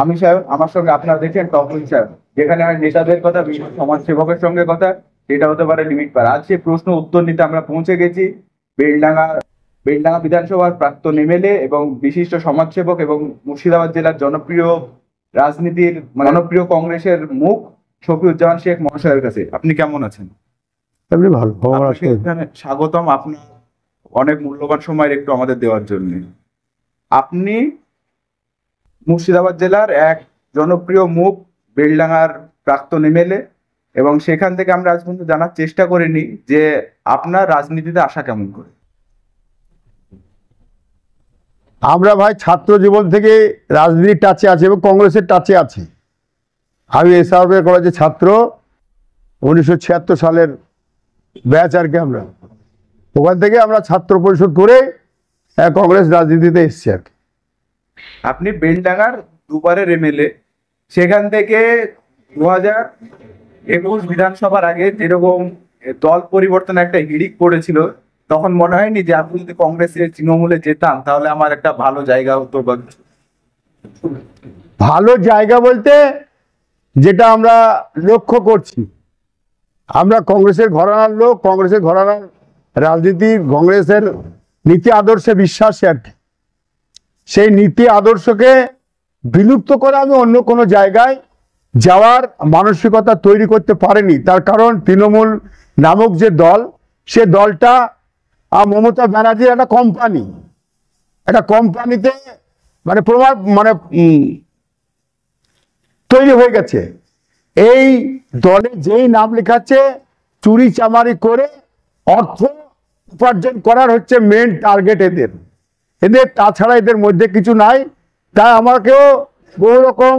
আমি স্যার আমার সঙ্গে আপনারা দেখেন তখন স্যার যেখানে হয় নেতাদের কথা সমাজ সেবকের সঙ্গে কথা সেটা হতে পারে লিমিট পার আজ সে প্রশ্ন উত্তর নিতে আমরা পৌঁছে গেছি বেলডাঙ্গা বেলডাঙ্গা বিধানসভার প্রাক্তন এমএলএ এবং বিশিষ্ট সমাজসেবক এবং মুর্শিদাবাদ জেলার জনপ্রিয় রাজনীতির মানে জনপ্রিয় কংগ্রেসের মুখ শফিউজ্জামান শেখ মহাশয়ের কাছে আপনি কেমন আছেন আপনি ভালো স্বাগতম আপনার অনেক মূল্যবান সময়ের একটু আমাদের দেওয়ার জন্য আপনি মুর্শিদাবাদ জেলার এক জনপ্রিয় মুখ বেলডাঙার প্রাক্তন এমএলএ এবং সেখান থেকে আমরা আজ পর্যন্ত জানার চেষ্টা করিনি যে আপনার রাজনীতিতে আসা কেমন করে আমরা ভাই ছাত্র জীবন থেকে রাজনীতির টাচে আছি এবং কংগ্রেসের টাচে আছি আমি এসআরবে কলেজে ছাত্র উনিশশো সালের ব্যাচ আর কি আমরা ওখান থেকে আমরা ছাত্র পরিষদ করে কংগ্রেস রাজনীতিতে এসছি আর কি আপনি বেলডাঙ্গার দুবারের এমএলএ সেখান থেকে দু হাজার একুশ বিধানসভার আগে যেরকম দল পরিবর্তন একটা হিড়িক পড়েছিল তখন মনে হয়নি যে আপনি যদি কংগ্রেসের তৃণমূলে যেতাম তাহলে আমার একটা ভালো জায়গা হতো বা ভালো জায়গা বলতে যেটা আমরা লক্ষ্য করছি আমরা কংগ্রেসের ঘরানার লোক কংগ্রেসের ঘরানার রাজনীতি কংগ্রেসের নীতি আদর্শে বিশ্বাসী আর কি সেই নীতি আদর্শকে বিলুপ্ত করে আমি অন্য কোনো জায়গায় যাওয়ার মানসিকতা তৈরি করতে পারেনি তার কারণ তৃণমূল নামক যে দল সে দলটা মমতা ব্যানার্জির একটা কোম্পানি একটা কোম্পানিতে মানে প্রমাণ মানে তৈরি হয়ে গেছে এই দলে যেই নাম লেখাচ্ছে চুরি চামারি করে অর্থ উপার্জন করার হচ্ছে মেন টার্গেট এদের এদের তাছাড়া এদের মধ্যে কিছু নাই তাই আমাকেও বহু রকম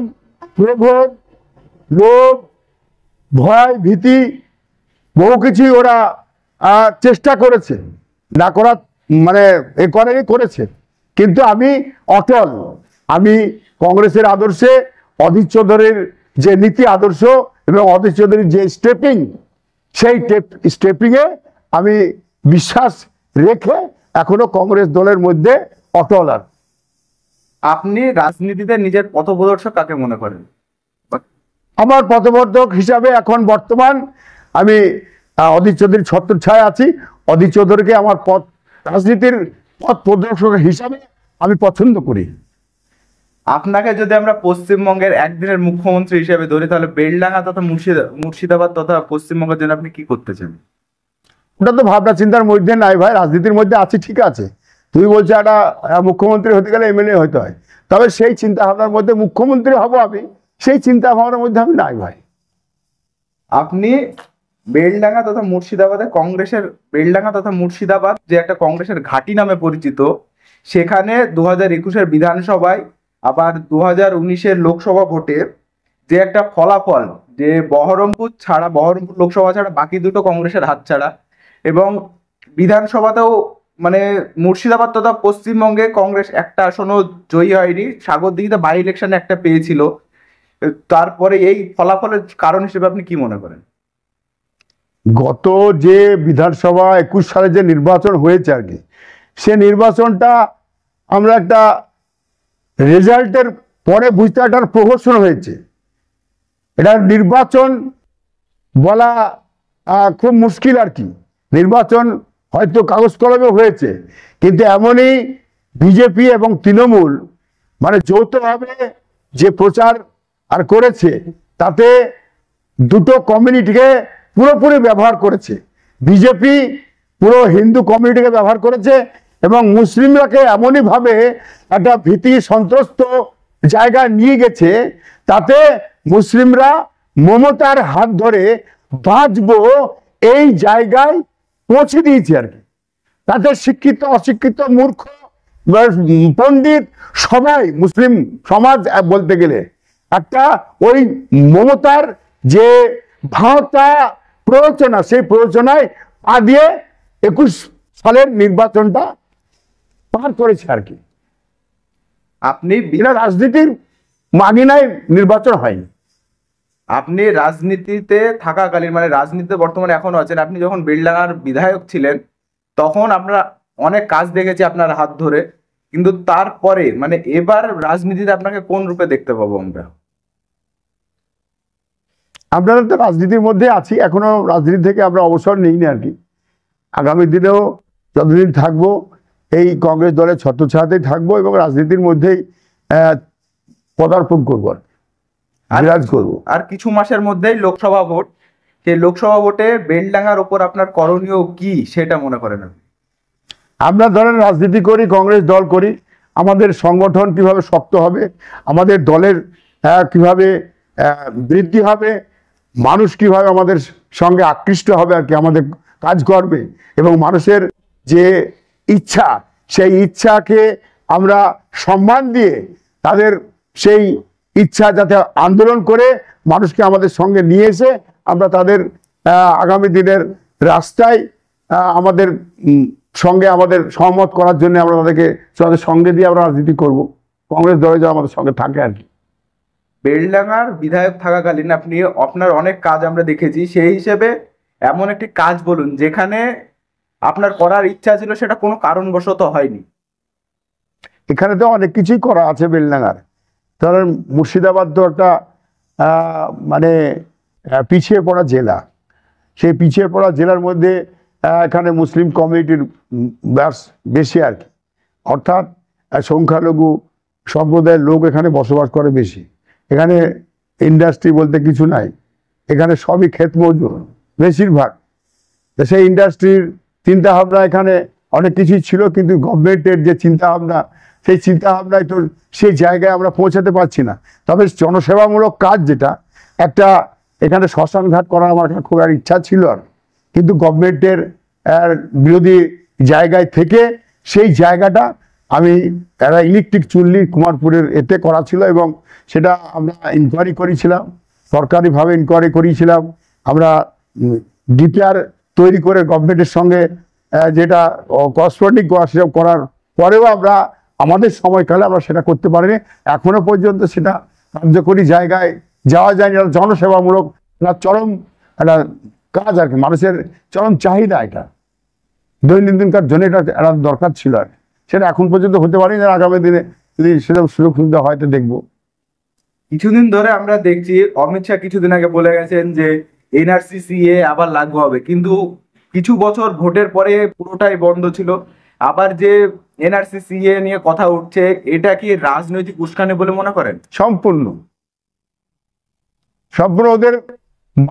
ভয় ভীতি বহু কিছুই ওরা চেষ্টা করেছে না করার মানে এ করেই করেছে কিন্তু আমি অটল আমি কংগ্রেসের আদর্শে অধীর চৌধুরীর যে নীতি আদর্শ এবং অধীর চৌধুরীর যে স্টেপিং সেই স্টেপিংয়ে আমি বিশ্বাস রেখে এখনো কংগ্রেস দলের মধ্যে অটল আর আপনি রাজনীতিতে নিজের পথপ্রদর্শক কাকে মনে করেন আমার পথবর্ধক হিসাবে এখন বর্তমান আমি অদিত চৌধুরীর ছত্র ছায় আছি অদিত চৌধুরীকে আমার পথ রাজনীতির পথ প্রদর্শক হিসাবে আমি পছন্দ করি আপনাকে যদি আমরা পশ্চিমবঙ্গের একদিনের মুখ্যমন্ত্রী হিসেবে ধরি তাহলে বেলডাঙ্গা তথা মুর্শিদাবাদ তথা পশ্চিমবঙ্গের জন্য আপনি কি করতে চান ওটা তো ভাবনা চিন্তার মধ্যে নাই ভাই রাজনীতির মধ্যে আছে ঠিক আছে তুই বলছো একটা মুখ্যমন্ত্রী হতে গেলে এমএলএ হতে হয় তবে সেই চিন্তা ভাবনার মধ্যে মুখ্যমন্ত্রী হব আমি সেই চিন্তা ভাবনার মধ্যে আমি নাই ভাই আপনি বেলডাঙ্গা তথা মুর্শিদাবাদে কংগ্রেসের বেলডাঙ্গা তথা মুর্শিদাবাদ যে একটা কংগ্রেসের ঘাঁটি নামে পরিচিত সেখানে দু হাজার একুশের বিধানসভায় আবার দু হাজার উনিশের লোকসভা ভোটে যে একটা ফলাফল যে বহরমপুর ছাড়া বহরমপুর লোকসভা ছাড়া বাকি দুটো কংগ্রেসের হাত ছাড়া এবং বিধানসভাতেও মানে মুর্শিদাবাদ তথা পশ্চিমবঙ্গে কংগ্রেস একটা আসনও জয়ী হয়নি সাগরদিঘিতে বাই ইলেকশনে একটা পেয়েছিল তারপরে এই ফলাফলের কারণ হিসেবে আপনি কি মনে করেন গত যে বিধানসভা একুশ সালে যে নির্বাচন হয়েছে আর কি সে নির্বাচনটা আমরা একটা রেজাল্টের পরে বুঝতে একটা প্রহসন হয়েছে এটা নির্বাচন বলা খুব মুশকিল আর কি নির্বাচন হয়তো কাগজ কলমে হয়েছে কিন্তু এমনই বিজেপি এবং তৃণমূল মানে যৌথভাবে যে প্রচার আর করেছে তাতে দুটো কমিউনিটিকে পুরোপুরি ব্যবহার করেছে বিজেপি পুরো হিন্দু কমিউনিটিকে ব্যবহার করেছে এবং মুসলিমরাকে এমনইভাবে একটা ভীতি সন্ত্রস্ত জায়গা নিয়ে গেছে তাতে মুসলিমরা মমতার হাত ধরে বাঁচব এই জায়গায় পৌঁছে দিয়েছি আর কি তাদের শিক্ষিত অশিক্ষিত মূর্খ পণ্ডিত সবাই মুসলিম সমাজ বলতে গেলে একটা ওই মমতার যে ভাওতা প্রয়োজনা সেই প্রযোজনায় পা দিয়ে একুশ সালের নির্বাচনটা পার করেছে আর কি আপনি বিনা রাজনীতির মাগিনায় নির্বাচন হয়নি আপনি রাজনীতিতে থাকাকালীন মানে রাজনীতিতে বর্তমানে এখনো আছেন আপনি যখন বিল্ডাঙার বিধায়ক ছিলেন তখন আপনারা অনেক কাজ দেখেছি আপনার হাত ধরে কিন্তু তারপরে মানে এবার রাজনীতিতে আপনাকে কোন রূপে দেখতে পাবো আমরা আপনারা তো রাজনীতির মধ্যে আছি এখনো রাজনীতি থেকে আমরা অবসর নিই না আর কি আগামী দিনেও যতদিন থাকবো এই কংগ্রেস দলের ছত্রছায়াতেই থাকবো এবং রাজনীতির মধ্যেই পদার্পণ করবো আর কি বিরাজ করব আর কিছু মাসের মধ্যেই লোকসভা ভোট সেই লোকসভা ভোটে বেলডাঙ্গার ওপর আপনার করণীয় কি সেটা মনে করেন আপনি আমরা ধরেন রাজনীতি করি কংগ্রেস দল করি আমাদের সংগঠন কিভাবে শক্ত হবে আমাদের দলের কিভাবে বৃদ্ধি হবে মানুষ কিভাবে আমাদের সঙ্গে আকৃষ্ট হবে আর কি আমাদের কাজ করবে এবং মানুষের যে ইচ্ছা সেই ইচ্ছাকে আমরা সম্মান দিয়ে তাদের সেই ইচ্ছা যাতে আন্দোলন করে মানুষকে আমাদের সঙ্গে নিয়ে এসে আমরা তাদের আগামী দিনের রাস্তায় আমাদের সঙ্গে আমাদের সহমত করার জন্য আমরা তাদেরকে তাদের সঙ্গে দিয়ে আমরা রাজনীতি করব কংগ্রেস দলে যা আমাদের সঙ্গে থাকে আর কি বেলডাঙার বিধায়ক থাকাকালীন আপনি আপনার অনেক কাজ আমরা দেখেছি সেই হিসেবে এমন একটি কাজ বলুন যেখানে আপনার করার ইচ্ছা ছিল সেটা কোনো কারণবশত হয়নি এখানে তো অনেক কিছুই করা আছে বেলডাঙার ধরেন মুর্শিদাবাদ তো একটা মানে পিছিয়ে পড়া জেলা সেই পিছিয়ে পড়া জেলার মধ্যে এখানে মুসলিম কমিউনিটির ব্যাস বেশি আর কি অর্থাৎ সংখ্যালঘু সম্প্রদায়ের লোক এখানে বসবাস করে বেশি এখানে ইন্ডাস্ট্রি বলতে কিছু নাই এখানে সবই ক্ষেত মজুর বেশিরভাগ সেই ইন্ডাস্ট্রির চিন্তাভাবনা এখানে অনেক কিছুই ছিল কিন্তু গভর্নমেন্টের যে চিন্তাভাবনা সেই চিন্তা ভাবনায় তো সেই জায়গায় আমরা পৌঁছাতে পারছি না তবে জনসেবামূলক কাজ যেটা একটা এখানে শ্মশানঘাট করার আমার খুব আর ইচ্ছা ছিল আর কিন্তু গভর্নমেন্টের বিরোধী জায়গায় থেকে সেই জায়গাটা আমি একটা ইলেকট্রিক চুল্লি কুমারপুরের এতে করা ছিল এবং সেটা আমরা ইনকোয়ারি করেছিলাম সরকারিভাবে ইনকোয়ারি করিয়েছিলাম আমরা ডিপিআর তৈরি করে গভর্নমেন্টের সঙ্গে যেটা কসমেটিক সেসব করার পরেও আমরা আমাদের সময়কালে আমরা সেটা করতে পারিনি এখনো পর্যন্ত সেটা কার্যকরী জায়গায় যাওয়া যায়নি এটা জনসেবামূলক একটা চরম একটা কাজ আর কি মানুষের চরম চাহিদা এটা দৈনন্দিনকার জন্য এটা একটা দরকার ছিল আর সেটা এখন পর্যন্ত হতে পারেনি আগামী দিনে যদি সেরকম সুযোগ সুবিধা হয় তো দেখবো কিছুদিন ধরে আমরা দেখছি অমিত শাহ কিছুদিন আগে বলে গেছেন যে এনআরসি সিএ আবার লাগু হবে কিন্তু কিছু বছর ভোটের পরে পুরোটাই বন্ধ ছিল আবার যে এনআরসি সিএ নিয়ে কথা উঠছে এটা কি রাজনৈতিক উস্কানি বলে মনে করেন সম্পূর্ণ সম্পূর্ণ ওদের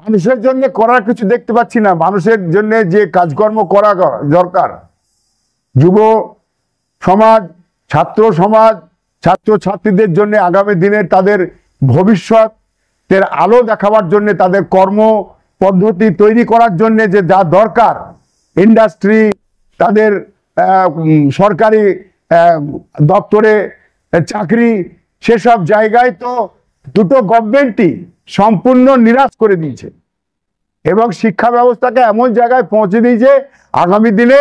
মানুষের জন্য করার কিছু দেখতে পাচ্ছি না মানুষের জন্য যে কাজকর্ম করা দরকার যুব সমাজ ছাত্র সমাজ ছাত্র ছাত্রীদের জন্য আগামী দিনে তাদের ভবিষ্যতের আলো দেখাবার জন্য তাদের কর্ম পদ্ধতি তৈরি করার জন্য যে যা দরকার ইন্ডাস্ট্রি তাদের সরকারি দপ্তরে চাকরি সেসব জায়গায় তো দুটো গভর্নমেন্টই সম্পূর্ণ নিরাশ করে দিয়েছে এবং শিক্ষা ব্যবস্থাকে এমন জায়গায় পৌঁছে দিয়েছে আগামী দিনে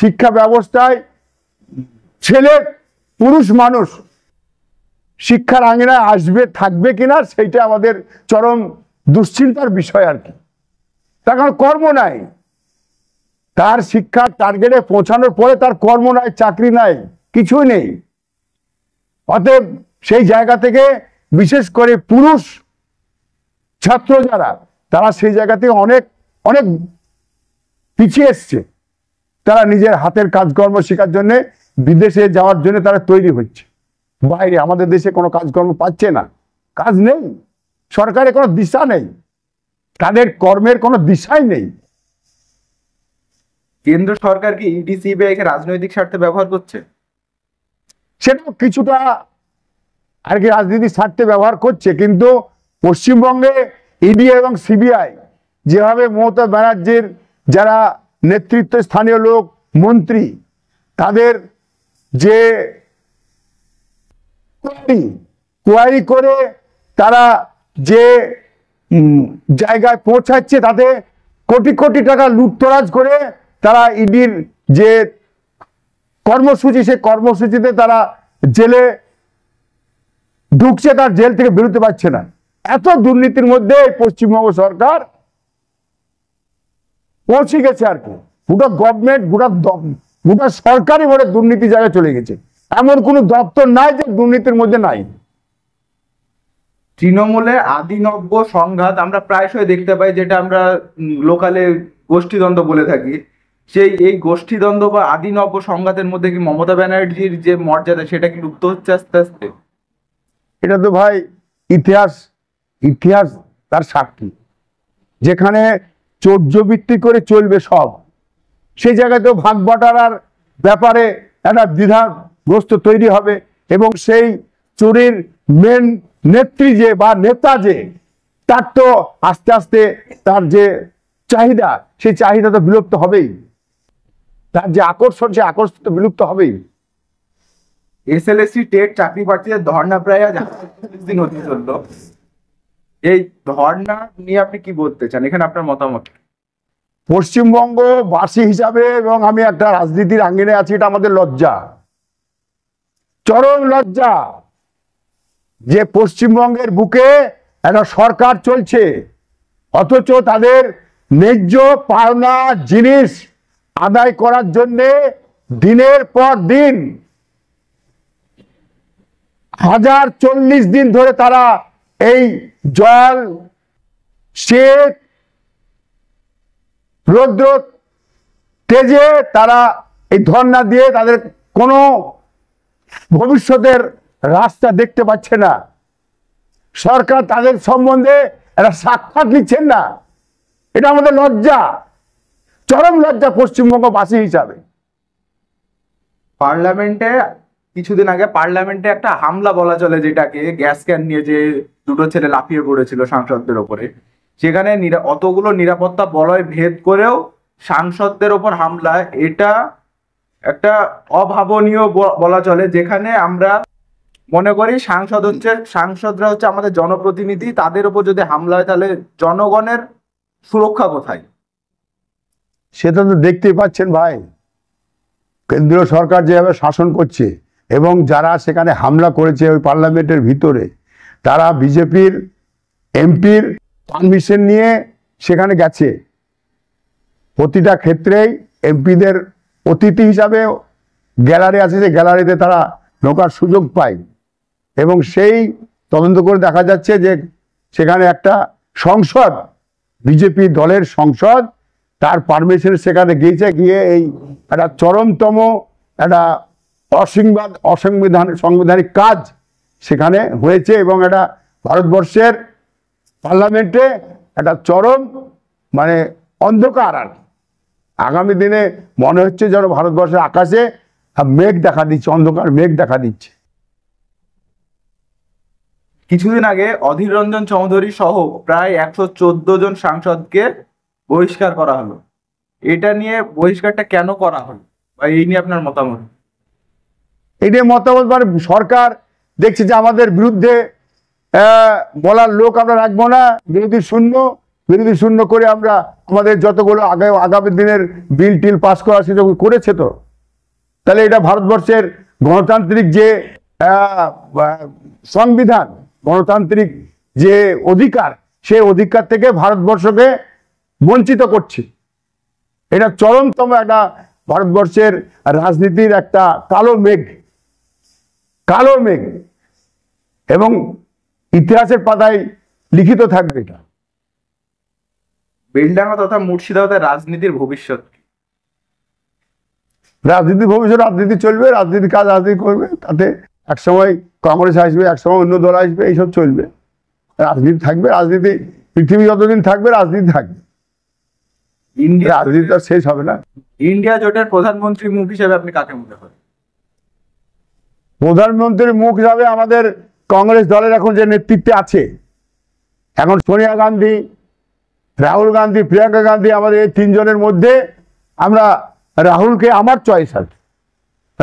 শিক্ষা ব্যবস্থায় ছেলে পুরুষ মানুষ শিক্ষার আঙিনায় আসবে থাকবে কিনা সেইটা আমাদের চরম দুশ্চিন্তার বিষয় আর কি তার কর্ম নাই তার শিক্ষা টার্গেটে পৌঁছানোর পরে তার কর্ম নাই চাকরি নাই কিছুই নেই অতএব সেই জায়গা থেকে বিশেষ করে পুরুষ ছাত্র যারা তারা সেই জায়গা থেকে অনেক অনেক পিছিয়ে এসছে তারা নিজের হাতের কাজকর্ম শেখার জন্য বিদেশে যাওয়ার জন্য তারা তৈরি হচ্ছে বাইরে আমাদের দেশে কোনো কাজকর্ম পাচ্ছে না কাজ নেই সরকারের কোনো দিশা নেই তাদের কর্মের কোনো দিশাই নেই কেন্দ্র সরকার কি ইডি e সিবিআইকে রাজনৈতিক স্বার্থে ব্যবহার করছে সেটা কিছুটা আর কি রাজনীতির স্বার্থে ব্যবহার করছে কিন্তু পশ্চিমবঙ্গে ইডি e এবং সিবিআই যেভাবে মমতা ব্যানার্জির যারা নেতৃত্ব স্থানীয় লোক মন্ত্রী তাদের যে কোয়ারি করে তারা যে জায়গায় পৌঁছাচ্ছে তাতে কোটি কোটি টাকা লুটতরাজ করে তারা ইডির যে কর্মসূচি সেই কর্মসূচিতে তারা জেলে ঢুকছে তার জেল থেকে বেরোতে পারছে না এত দুর্নীতির মধ্যে পশ্চিমবঙ্গ সরকার পৌঁছে গেছে আর কি গোটা গভর্নমেন্ট গোটা গোটা সরকারি ভরে দুর্নীতি জায়গায় চলে গেছে এমন কোনো দপ্তর নাই যে দুর্নীতির মধ্যে নাই তৃণমূলে আদিনব্য সংঘাত আমরা প্রায়শই দেখতে পাই যেটা আমরা লোকালে গোষ্ঠীদ্বন্দ্ব বলে থাকি সেই এই গোষ্ঠীদ্বন্দ্ব বা আদি সংঘাতের মধ্যে কি মমতা ব্যানার্জির যে মর্যাদা সেটা কি লুপ্ত হচ্ছে আস্তে আস্তে এটা তো ভাই ইতিহাস ইতিহাস তার সাক্ষী যেখানে চৌর্যবৃত্তি করে চলবে সব সেই জায়গায় তো ভাগ বাটারার ব্যাপারে একটা দ্বিধাগ্রস্ত তৈরি হবে এবং সেই চুরির মেন নেত্রী যে বা নেতা যে তার তো আস্তে আস্তে তার যে চাহিদা সেই চাহিদা তো বিলুপ্ত হবেই তার যে আকর্ষণ সে আকর্ষণ তো বিলুপ্ত হবেই এসএলএসি টেট চাকরি প্রার্থীদের ধর্ণা প্রায় দিন হতে চলল এই ধর্ণা নিয়ে আপনি কি বলতে চান এখানে আপনার মতামত পশ্চিমবঙ্গ বাসী হিসাবে এবং আমি একটা রাজনীতির আঙ্গিনে আছি এটা আমাদের লজ্জা চরম লজ্জা যে পশ্চিমবঙ্গের বুকে একটা সরকার চলছে অথচ তাদের ন্যায্য পাওনা জিনিস আদায় করার জন্যে দিনের পর দিন হাজার চল্লিশ দিন ধরে তারা এই জল শীত রৌদ্র তেজে তারা এই ধর্ণা দিয়ে তাদের কোনো ভবিষ্যতের রাস্তা দেখতে পাচ্ছে না সরকার তাদের সম্বন্ধে একটা সাক্ষাৎ নিচ্ছেন না এটা আমাদের লজ্জা চরম লজ্জা পশ্চিমবঙ্গবাসী হিসাবে পার্লামেন্টে কিছুদিন আগে পার্লামেন্টে একটা হামলা বলা চলে যেটাকে গ্যাস ক্যান নিয়ে যে দুটো ছেলে লাফিয়ে পড়েছিল সাংসদদের ওপরে সেখানে অতগুলো নিরাপত্তা বলয় ভেদ করেও সাংসদদের ওপর হামলা এটা একটা অভাবনীয় বলা চলে যেখানে আমরা মনে করি সাংসদ হচ্ছে সাংসদরা হচ্ছে আমাদের জনপ্রতিনিধি তাদের উপর যদি হামলা হয় তাহলে জনগণের সুরক্ষা কোথায় সেটা তো দেখতেই পাচ্ছেন ভাই কেন্দ্রীয় সরকার যেভাবে শাসন করছে এবং যারা সেখানে হামলা করেছে ওই পার্লামেন্টের ভিতরে তারা বিজেপির এমপির পারমিশন নিয়ে সেখানে গেছে প্রতিটা ক্ষেত্রেই এমপিদের অতিথি হিসাবে গ্যালারি আছে যে গ্যালারিতে তারা ঢোকার সুযোগ পায় এবং সেই তদন্ত করে দেখা যাচ্ছে যে সেখানে একটা সংসদ বিজেপি দলের সংসদ তার পারমিশনে সেখানে গিয়েছে গিয়ে এই একটা চরমতম একটা অসংবাদ অসংবিধান সংবিধানিক কাজ সেখানে হয়েছে এবং এটা ভারতবর্ষের পার্লামেন্টে একটা চরম মানে অন্ধকার আর আগামী দিনে মনে হচ্ছে যেন ভারতবর্ষের আকাশে মেঘ দেখা দিচ্ছে অন্ধকার মেঘ দেখা দিচ্ছে কিছুদিন আগে অধীর রঞ্জন চৌধুরী সহ প্রায় একশো জন সাংসদকে বহিষ্কার করা হলো এটা নিয়ে বহিষ্কারটা কেন করা হলো বা এই নিয়ে আপনার মতামত এই নিয়ে মতামত মানে সরকার দেখছে যে আমাদের বিরুদ্ধে বলার লোক আমরা রাখবো না বিরোধী শূন্য বিরোধী শূন্য করে আমরা আমাদের যতগুলো আগে আগামী দিনের বিল টিল পাস করা সেগুলো করেছে তো তাহলে এটা ভারতবর্ষের গণতান্ত্রিক যে সংবিধান গণতান্ত্রিক যে অধিকার সেই অধিকার থেকে ভারতবর্ষকে বঞ্চিত করছি এটা চরমতম একটা ভারতবর্ষের রাজনীতির একটা কালো মেঘ কালো মেঘ এবং ইতিহাসের পাতায় লিখিত থাকবে এটা বেলডাঙ্গা তথা মুর্শিদাবাদের রাজনীতির ভবিষ্যৎ রাজনীতি ভবিষ্যৎ রাজনীতি চলবে রাজনীতি কাজ রাজনীতি করবে তাতে একসময় কংগ্রেস আসবে একসময় অন্য দল আসবে এইসব চলবে রাজনীতি থাকবে রাজনীতি পৃথিবী যতদিন থাকবে রাজনীতি থাকবে ইন্ডিয়া রাজনীতি তো শেষ হবে না ইন্ডিয়া জোটের প্রধানমন্ত্রী মুখ হিসেবে আপনি কাকে মনে করেন প্রধানমন্ত্রীর মুখ হিসাবে আমাদের কংগ্রেস দলের এখন যে নেতৃত্বে আছে এখন সোনিয়া গান্ধী রাহুল গান্ধী প্রিয়াঙ্কা গান্ধী আমাদের এই তিনজনের মধ্যে আমরা রাহুলকে আমার চয়েস আছে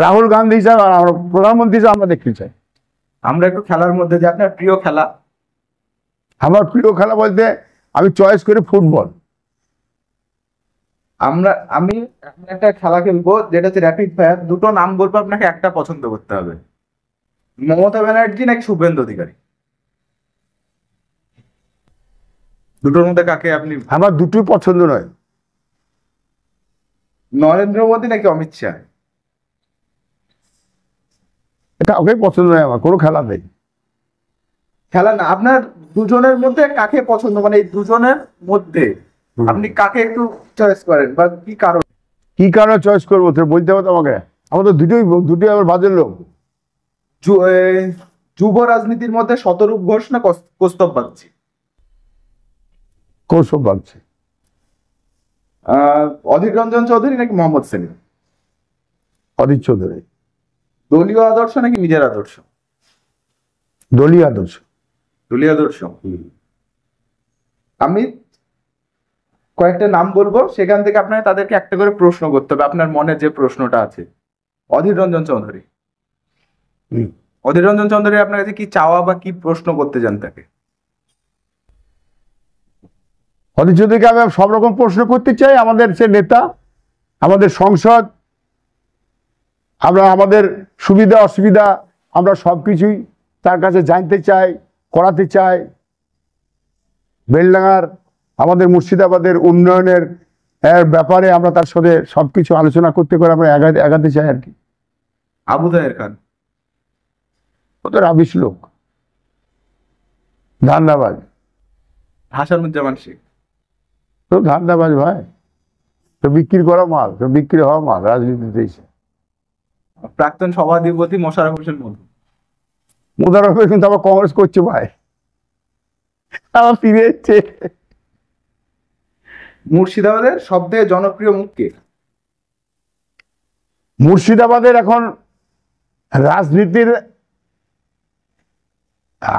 রাহুল গান্ধী হিসাবে আমরা প্রধানমন্ত্রী হিসাবে আমরা দেখতে চাই আমরা একটু খেলার মধ্যে যে আপনার প্রিয় খেলা আমার প্রিয় খেলা বলতে আমি চয়েস করি ফুটবল আমরা আমি এখন একটা খেলা খেলবো যেটা হচ্ছে র্যাপিড ফায়ার দুটো নাম বলবো আপনাকে একটা পছন্দ করতে হবে মমতা ব্যানার্জি নাকি শুভেন্দু অধিকারী দুটোর মধ্যে কাকে আপনি আমার দুটোই পছন্দ নয় নরেন্দ্র মোদী নাকি অমিত শাহ এটা ওকে পছন্দ নয় আমার কোনো খেলা নেই খেলা না আপনার দুজনের মধ্যে কাকে পছন্দ মানে এই দুজনের মধ্যে আপনি কাকে একটু চয়েস করেন বা কি কারণ কি কারণে চয়েস করবো বলতে হবে আমাকে আমাদের দুটোই দুটোই আমার বাজের লোক যুব রাজনীতির মধ্যে শতরূপ ঘোষ না কৌস্তব বাগচি কৌস্তব বাগচি অধীর রঞ্জন চৌধুরী নাকি মোহাম্মদ সেলিম অধীর চৌধুরী দলীয় আদর্শ নাকি নিজের আদর্শ দলীয় আদর্শ দলীয় আদর্শ আমি কয়েকটা নাম বলবো সেখান থেকে আপনাকে তাদেরকে একটা করে প্রশ্ন করতে হবে আপনার মনে যে প্রশ্নটা আছে অধীর রঞ্জন চৌধুরী অধীর রঞ্জন চৌধুরী আপনার কাছে কি চাওয়া বা কি প্রশ্ন করতে চান তাকে অধীর চৌধুরীকে আমি সব রকম প্রশ্ন করতে চাই আমাদের সে নেতা আমাদের সংসদ আমরা আমাদের সুবিধা অসুবিধা আমরা সব কিছুই তার কাছে জানতে চাই করাতে চাই বেলডাঙ্গার আমাদের মুর্শিদাবাদের উন্নয়নের ব্যাপারে আমরা তার সাথে সবকিছু আলোচনা করতে করে আমরা এগাতে চাই আর কি আবু দায়ের খান ও তো রাবিশ লোক ধান্দাবাজ হাসানুজ্জামান শেখ তো ধান্দাবাজ ভাই তো বিক্রি করা মাল তো বিক্রি হওয়া মাল রাজনীতিতে এসে প্রাক্তন সভাধিপতি মোশারফ হোসেন মধু মোদারফ কিন্তু আবার কংগ্রেস করছে ভাই আবার ফিরে এসছে মুর্শিদাবাদের সব থেকে জনপ্রিয় মুখ কে মুর্শিদাবাদের এখন রাজনীতির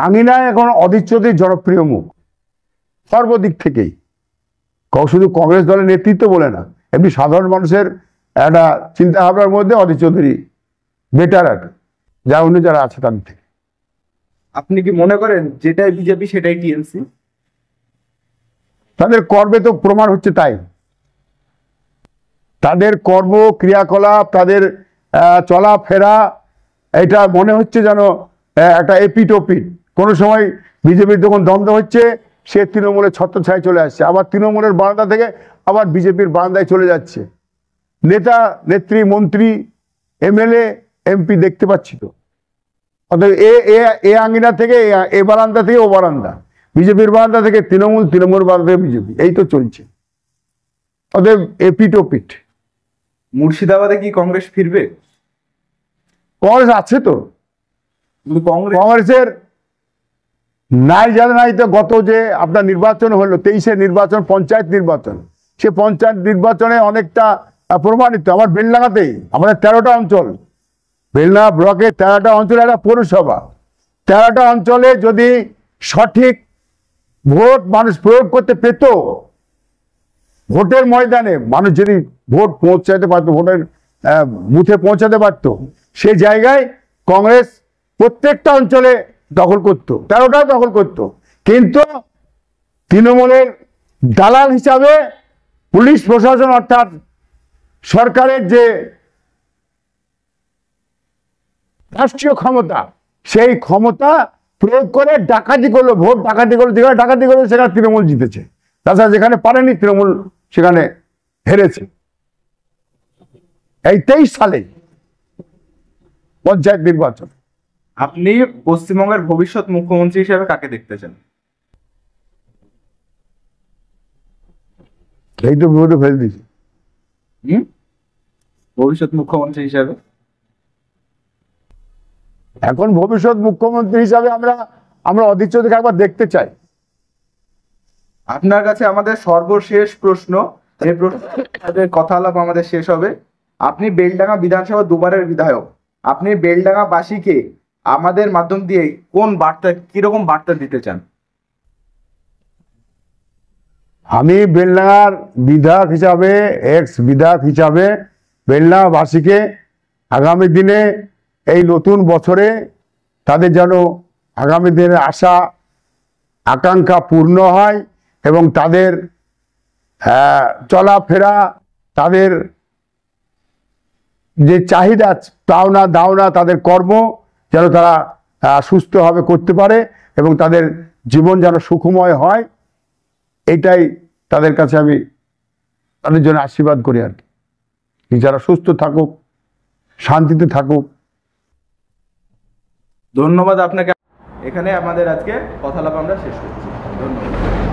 আঙিনায় এখন অদিচ্যতি জনপ্রিয় মুখ সর্বদিক থেকেই শুধু কংগ্রেস দলের নেতৃত্ব বলে না এমনি সাধারণ মানুষের একটা চিন্তাভাবনার মধ্যে অদিত চৌধুরী বেটার আর যা অন্য যারা আছে তাদের থেকে আপনি কি মনে করেন যেটাই বিজেপি সেটাই টিএমসি তাদের কর্মে তো প্রমাণ হচ্ছে তাই তাদের কর্ম ক্রিয়াকলাপ তাদের চলাফেরা এটা মনে হচ্ছে যেন একটা এপিটোপিট কোনো সময় বিজেপির যখন দ্বন্দ্ব হচ্ছে সে তৃণমূলের ছত্রছায় চলে আসছে আবার তৃণমূলের বারান্দা থেকে আবার বিজেপির বারান্দায় চলে যাচ্ছে নেতা নেত্রী মন্ত্রী এমএলএ এমপি দেখতে পাচ্ছি তো অর্থাৎ এ এ আঙ্গিনা থেকে এ বারান্দা থেকে ও বারান্দা বিজেপির বারান্দা থেকে তৃণমূল তৃণমূল বারান্দা থেকে বিজেপি এই তো চলছে ওদের এপিট ওপিট মুর্শিদাবাদে কি কংগ্রেস ফিরবে কংগ্রেস আছে তো কংগ্রেসের নাই জানে নাই তো গত যে আপনার নির্বাচন হলো তেইশে নির্বাচন পঞ্চায়েত নির্বাচন সে পঞ্চায়েত নির্বাচনে অনেকটা প্রমাণিত আমার বেলনাগাতেই আমাদের তেরোটা অঞ্চল বেলনা ব্লকে তেরোটা অঞ্চলে একটা পৌরসভা তেরোটা অঞ্চলে যদি সঠিক ভোট মানুষ প্রয়োগ করতে পেত ভোটের ময়দানে মানুষ যদি ভোট পৌঁছাতে পারতো ভোটের বুথে পৌঁছাতে পারতো সে জায়গায় কংগ্রেস প্রত্যেকটা অঞ্চলে দখল করত তেরোটাও দখল করত কিন্তু তৃণমূলের দালাল হিসাবে পুলিশ প্রশাসন অর্থাৎ সরকারের যে রাষ্ট্রীয় ক্ষমতা সেই ক্ষমতা প্রয়োগ করে ডাকাতি করলো ভোট ডাকাতি করলো যেখানে ডাকাতি করলো সেখানে তৃণমূল জিতেছে তাছাড়া যেখানে পারেনি তৃণমূল সেখানে হেরেছে এই তেইশ সালে পঞ্চায়েত নির্বাচন আপনি পশ্চিমবঙ্গের ভবিষ্যৎ মুখ্যমন্ত্রী হিসেবে কাকে দেখতে চান এই তো ফেল দিয়েছি ভবিষ্যৎ মুখ্যমন্ত্রী হিসাবে এখন ভবিষ্যৎ মুখ্যমন্ত্রী হিসাবে আমরা আমরা অধীর চৌধুরীকে একবার দেখতে চাই আপনার কাছে আমাদের সর্বশেষ প্রশ্ন কথা আলাপ আমাদের শেষ হবে আপনি বেলডাঙ্গা বিধানসভা দুবারের বিধায়ক আপনি বাসীকে আমাদের মাধ্যম দিয়ে কোন বার্তা কিরকম বার্তা দিতে চান আমি বেলডাঙ্গার বিধায়ক হিসাবে এক্স বিধায়ক হিসাবে বাসীকে আগামী দিনে এই নতুন বছরে তাদের যেন আগামী দিনের আশা আকাঙ্ক্ষা পূর্ণ হয় এবং তাদের চলাফেরা তাদের যে চাহিদা পাওনা দাওনা তাদের কর্ম যেন তারা সুস্থভাবে করতে পারে এবং তাদের জীবন যেন সুখময় হয় এটাই তাদের কাছে আমি তাদের জন্য আশীর্বাদ করি আর কি যারা সুস্থ থাকুক শান্তিতে থাকুক ধন্যবাদ আপনাকে এখানে আমাদের আজকে কথালাপ আমরা শেষ করছি ধন্যবাদ